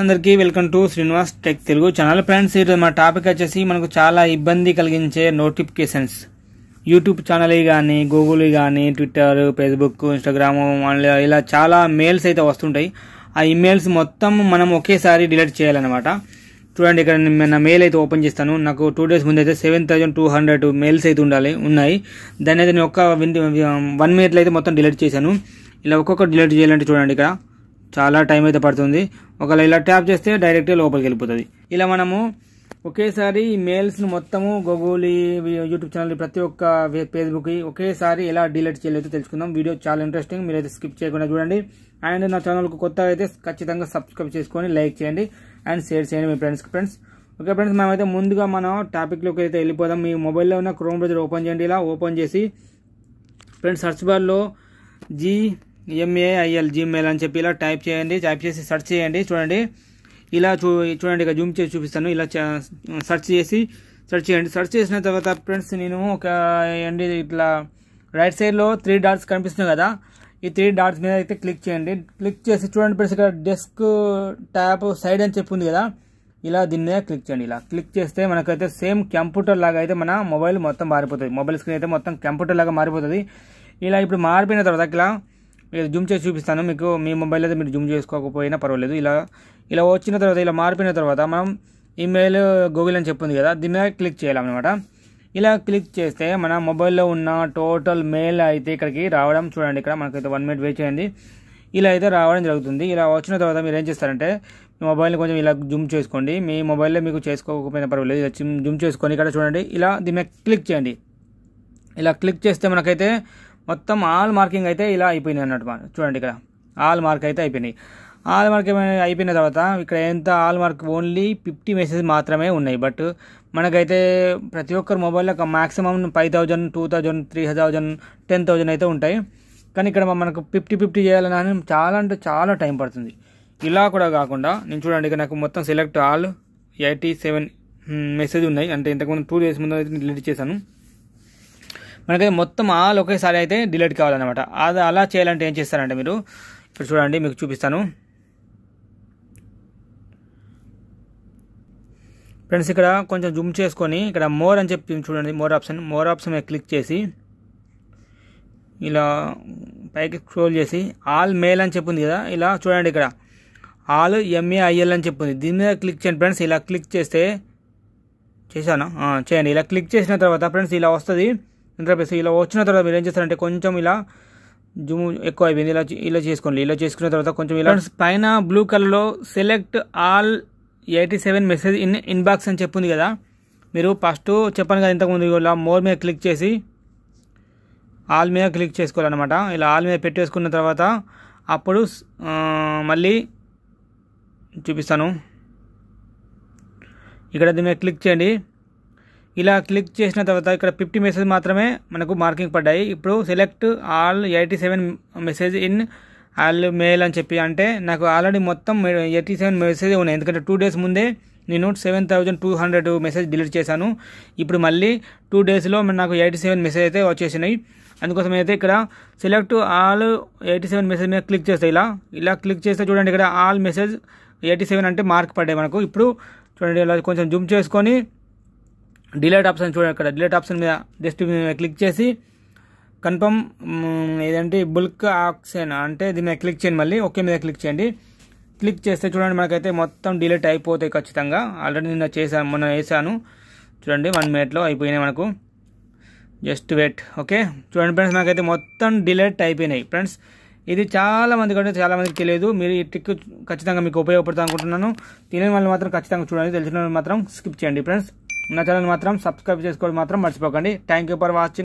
అందరికీ welcome to Srinivas tech Telugu channel friends ఈరోజు మన టాపిక్ వచ్చేసి మనకు చాలా ఇబ్బంది కలిగించే నోటిఫికేషన్స్ యూట్యూబ్ ఛానల్ కానీ గూగుల్ కానీ ట్విట్టర్ ఫేస్బుక్ ఇన్స్టాగ్రామ్ ఇలా చాలా మెయిల్స్ అయితే వస్తుంటాయి ఆ ఇమెయిల్స్ మొత్తం మనం ఒకేసారి డిలీట్ చేయాలన్నమాట చూడండి ఇక్కడ నా మెయిల్ అయితే ఓపెన్ చేస్తాను నాకు టూ డేస్ ముందు అయితే seven thousand two hundred mails అయితే ఉండాలి ఉన్నాయి దాన్ని అయితే నేను ఒక్క వన్ మినిట్లో అయితే మొత్తం డిలీట్ చేశాను ఇలా ఒక్కొక్క డిలీట్ చేయాలంటే చూడండి ఇక్కడ చాలా టైం అయితే పడుతుంది ఒకవేళ ఇలా ట్యాప్ చేస్తే డైరెక్ట్గా లోపలికి వెళ్ళిపోతుంది ఇలా మనము ఒకేసారి ఈ మెయిల్స్ను మొత్తము గూగుల్ యూట్యూబ్ ఛానల్ ప్రతి ఒక్క ఫేస్బుక్కి ఒకేసారి ఎలా డిలీట్ చేయలేదో తెలుసుకుందాం వీడియో చాలా ఇంట్రెస్టింగ్ మీరైతే స్కిప్ చేయకుండా చూడండి అండ్ నా ఛానల్కు కొత్త అయితే ఖచ్చితంగా సబ్స్క్రైబ్ చేసుకొని లైక్ చేయండి అండ్ షేర్ చేయండి మీ ఫ్రెండ్స్కి ఫ్రెండ్స్ ఓకే ఫ్రెండ్స్ మేమైతే ముందుగా మనం టాపిక్లోకి అయితే వెళ్ళిపోదాం మీ మొబైల్లో ఉన్న క్రోమ్ బ్రౌజర్ ఓపెన్ చేయండి ఇలా ఓపెన్ చేసి ఫ్రెండ్స్ సర్చ్ బార్లో జీ ఎంఏఐఎల్ జీమెయిల్ అని చెప్పి ఇలా టైప్ చేయండి టైప్ చేసి సెర్చ్ చేయండి చూడండి ఇలా చూ చూడండి ఇక జూమ్ చేసి చూపిస్తాను ఇలా సెర్చ్ చేసి సెర్చ్ చేయండి సెర్చ్ చేసిన తర్వాత ఫ్రెండ్స్ నేను ఒక అండి ఇట్లా రైట్ సైడ్లో త్రీ డాట్స్ కనిపిస్తున్నాయి కదా ఈ త్రీ డాట్స్ మీద అయితే క్లిక్ చేయండి క్లిక్ చేసి చూడండి ఫ్రెండ్స్ ఇక్కడ డెస్క్ ట్యాప్ సైడ్ అని చెప్పి ఉంది కదా ఇలా దీని మీద క్లిక్ చేయండి ఇలా క్లిక్ చేస్తే మనకైతే సేమ్ కంప్యూటర్ లాగా అయితే మన మొబైల్ మొత్తం మారిపోతుంది మొబైల్ స్క్రీన్ అయితే మొత్తం కంప్యూటర్ లాగా మారిపోతుంది ఇలా ఇప్పుడు మారిపోయిన తర్వాత ఇలా మీకు జూమ్ చేసి చూపిస్తాను మీకు మీ మొబైల్ అయితే మీరు జూమ్ చేసుకోకపోయినా పర్వాలేదు ఇలా ఇలా వచ్చిన తర్వాత ఇలా మారిపోయిన తర్వాత మనం ఈమెయిల్ గూగుల్ అని చెప్పింది కదా దీని మీద క్లిక్ చేయాలన్నమాట ఇలా క్లిక్ చేస్తే మన మొబైల్లో ఉన్న టోటల్ మెయిల్ అయితే ఇక్కడికి రావడం చూడండి ఇక్కడ మనకైతే వన్ మినిట్ వెయిట్ చేయండి ఇలా అయితే రావడం జరుగుతుంది ఇలా వచ్చిన తర్వాత మీరు ఏం చేస్తారంటే మీ మొబైల్ని కొంచెం ఇలా జూమ్ చేసుకోండి మీ మొబైల్లో మీకు చేసుకోకపోయినా పర్వాలేదు ఇలా జూమ్ చేసుకొని ఇక్కడ చూడండి ఇలా దీని క్లిక్ చేయండి ఇలా క్లిక్ చేస్తే మనకైతే మొత్తం ఆల్ మార్కింగ్ అయితే ఇలా అయిపోయింది అన్నట్టు చూడండి ఇక్కడ ఆల్ మార్క్ అయితే అయిపోయినాయి ఆల్ మార్క్ అయిపోయిన తర్వాత ఇక్కడ ఎంత all mark only fifty message మాత్రమే ఉన్నాయి బట్ మనకైతే ప్రతి ఒక్కరు మొబైల్లో ఒక maximum five thousand two thousand three thousand ten thousand అయితే ఉంటాయి కానీ ఇక్కడ మనకు ఫిఫ్టీ ఫిఫ్టీ చేయాలని చాలా అంటే చాలా టైం పడుతుంది ఇలా కూడా కాకుండా నేను చూడండి ఇక నాకు మొత్తం select all eighty seven message ఉన్నాయి అంటే ఇంతకుముందు టూ డేస్ ముందు అయితే డిలీట్ చేశాను మనకైతే మొత్తం ఆల్ ఒకేసారి అయితే డిలీట్ కావాలన్నమాట అది అలా చేయాలంటే ఏం చేస్తారంటే మీరు ఇప్పుడు చూడండి మీకు చూపిస్తాను ఫ్రెండ్స్ ఇక్కడ కొంచెం జూమ్ చేసుకొని ఇక్కడ మోర్ అని చెప్పి చూడండి మోర్ ఆప్షన్ మోర్ ఆప్షన్ మీద క్లిక్ చేసి ఇలా పైకి స్క్రోల్ చేసి ఆల్ మేల్ అని చెప్పింది కదా ఇలా చూడండి ఇక్కడ ఆల్ ఎంఏఐఎల్ అని చెప్పింది దీని మీద క్లిక్ చేయండి ఫ్రెండ్స్ ఇలా క్లిక్ చేస్తే చేశాను చేయండి ఇలా క్లిక్ చేసిన తర్వాత ఫ్రెండ్స్ ఇలా వస్తుంది నిద్రపేసి ఇలా వచ్చిన తర్వాత మీరు ఏం చేస్తారంటే కొంచెం ఇలా జూమ్ ఎక్కువ అయిపోయింది ఇలా ఇలా చేసుకోండి ఇలా చేసుకున్న తర్వాత కొంచెం ఇలా పైన బ్లూ కలర్లో select all eighty seven message in inbox అని చెప్పింది కదా మీరు ఫస్ట్ చెప్పాను కదా ఇంతకుముందు ఇలా మోర్ మీద క్లిక్ చేసి ఆల్ మీద క్లిక్ చేసుకోవాలన్నమాట ఇలా ఆల్ మీద పెట్టేసుకున్న తర్వాత అప్పుడు మళ్ళీ చూపిస్తాను ఇక్కడ దీని మీద క్లిక్ చేయండి ఇలా క్లిక్ చేసిన తర్వాత ఇక్కడ ఫిఫ్టీ మెసేజ్ మాత్రమే మనకు మార్కింగ్ పడ్డాయి ఇప్పుడు select all eighty seven message in all mail అని చెప్పి అంటే నాకు ఆల్రెడీ మొత్తం ఎయిటీ సెవెన్ మెసేజ్ ఉన్నాయి ఎందుకంటే టూ డేస్ ముందే నేను seven thousand two hundred message delete చేశాను ఇప్పుడు మళ్ళీ టూ డేస్లో నాకు ఎయిటీ సెవెన్ మెసేజ్ అయితే వచ్చేసినాయి అందుకోసం అయితే ఇక్కడ select all eighty seven message మీద క్లిక్ చేస్తే ఇలా ఇలా క్లిక్ చేస్తే చూడండి ఇక్కడ ఆల్ మెసేజ్ ఎయిటీ సెవెన్ అంటే మార్క్ పడ్డాయి మనకు ఇప్పుడు చూడండి ఇలా కొంచెం జూమ్ చేసుకొని డిలేట్ ఆప్షన్ చూడండి అక్కడ డిలేట్ ఆప్షన్ మీద జస్ట్ క్లిక్ చేసి కన్ఫర్మ్ ఏదంటే బుల్క్ ఆప్షన్ అంటే దీని మీద క్లిక్ చేయండి మళ్ళీ ఓకే మీద క్లిక్ చేయండి క్లిక్ చేస్తే చూడండి మనకైతే మొత్తం డిలేట్ అయిపోతాయి ఖచ్చితంగా ఆల్రెడీ నిన్న చేశాను మొన్న వేసాను చూడండి వన్ మినిట్లో అయిపోయినాయి మనకు జస్ట్ వెయిట్ ఓకే చూడండి ఫ్రెండ్స్ నాకైతే మొత్తం డిలేట్ అయిపోయినాయి ఫ్రెండ్స్ ఇది చాలా మంది కంటే చాలా మందికి తెలియదు మీరు ఈ ట్రిక్ ఖచ్చితంగా మీకు ఉపయోగపడుతుంది అనుకుంటున్నాను తినే వాళ్ళు మాత్రం ఖచ్చితంగా చూడండి తెలిసిన వాళ్ళు మాత్రం స్కిప్ చేయండి ఫ్రెండ్స్ నా ఛానల్ మాత్రం సబ్స్క్రైబ్ చేసుకోవడం మాత్రం మర్చిపోకండి థ్యాంక్ యూ ఫర్ వాచింగ్